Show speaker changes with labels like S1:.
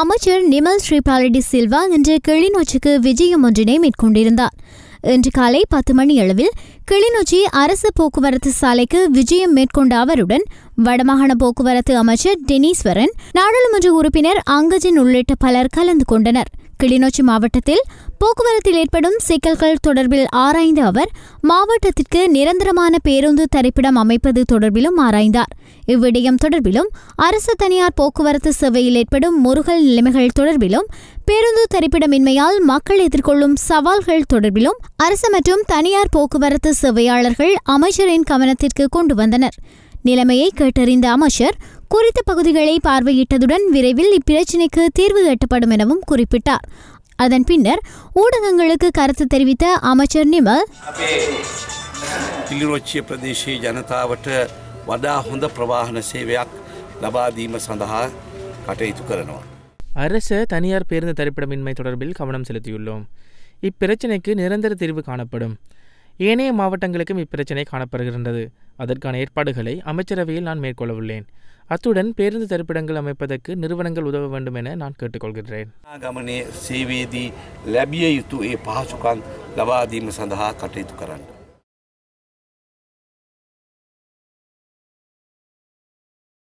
S1: அமைச்சர் நிமல் ஸ்ரீபாலடி சில்வா இன்று கிளிநொச்சிக்கு விஜயம் ஒன்றினை மேற்கொண்டிருந்தார் இன்று காலை பத்து மணி அளவில் கிளிநொச்சி அரசு போக்குவரத்து சாலைக்கு விஜயம் மேற்கொண்ட அவருடன் வடமாகாண போக்குவரத்து அமைச்சர் டெனீஸ்வரன் நாடாளுமன்ற உறுப்பினர் அங்கஜன் உள்ளிட்ட பலர் கலந்து கொண்டனர் கிளிநொச்சி மாவட்டத்தில் போக்குவரத்தில் ஏற்படும் சிக்கல்கள் தொடர்பில் ஆராய்ந்த அவர் மாவட்டத்திற்கு நிரந்தரமான பேருந்து தரிப்பிடம் அமைப்பது தொடர்பிலும் ஆராய்ந்தார் இவ்விடயம் தொடர்பிலும் அரசு தனியார் போக்குவரத்து சேவையில் ஏற்படும் முருகல் நிலைமைகள் தொடர்பிலும் பேருந்து தரிப்பிடமின்மையால் மக்கள் எதிர்கொள்ளும் சவால்கள் தொடர்பிலும் அரசு மற்றும் தனியார் போக்குவரத்து சேவையாளர்கள் அமைச்சரின் கவனத்திற்கு கொண்டு வந்தனர் நிலைமையை கேட்டறிந்த அமைச்சர் குறித்த பகுதிகளை பார்வையிட்டதுடன் விரைவில் இப்பிரச்சினைக்கு தீர்வு எட்டப்படும் எனவும் குறிப்பிட்டார் அதன் பின்னர் ஊடகங்களுக்கு கருத்து தெரிவித்த அமைச்சர் நிமல்
S2: கிளிநொச்சிய பிரதேச ஜனதாவற்ற වඩා හොඳ ප්‍රවාහන සේවයක් ලබාදීම සඳහා කටයුතු කරනවා. அரசு தனியார் பேருந்து தரிப்பிடமின்மை தொடர்பில் கவனம் செலுத்தியுள்ளோம் இப்பிரச்சினைக்கு நிரந்தர தீர்வு காணப்படும் ஏனைய மாவட்டங்களுக்கும் இப்பிரச்சினை காணப்படுகின்றது அதற்கான ஏற்பாடுகளை அமைச்சரவையில் நான் மேற்கொள்ளவுள்ளேன் அத்துடன் பேருந்து தரிப்பிடங்கள் அமைப்பதற்கு நிறுவனங்கள் உதவ வேண்டும் என நான் கேட்டுக்கொள்கிறேன் சேவேதி
S1: லபிய யுத்து ஏ பாசுகான் லவாதீம் சந்தா கட்டைத்து கரான்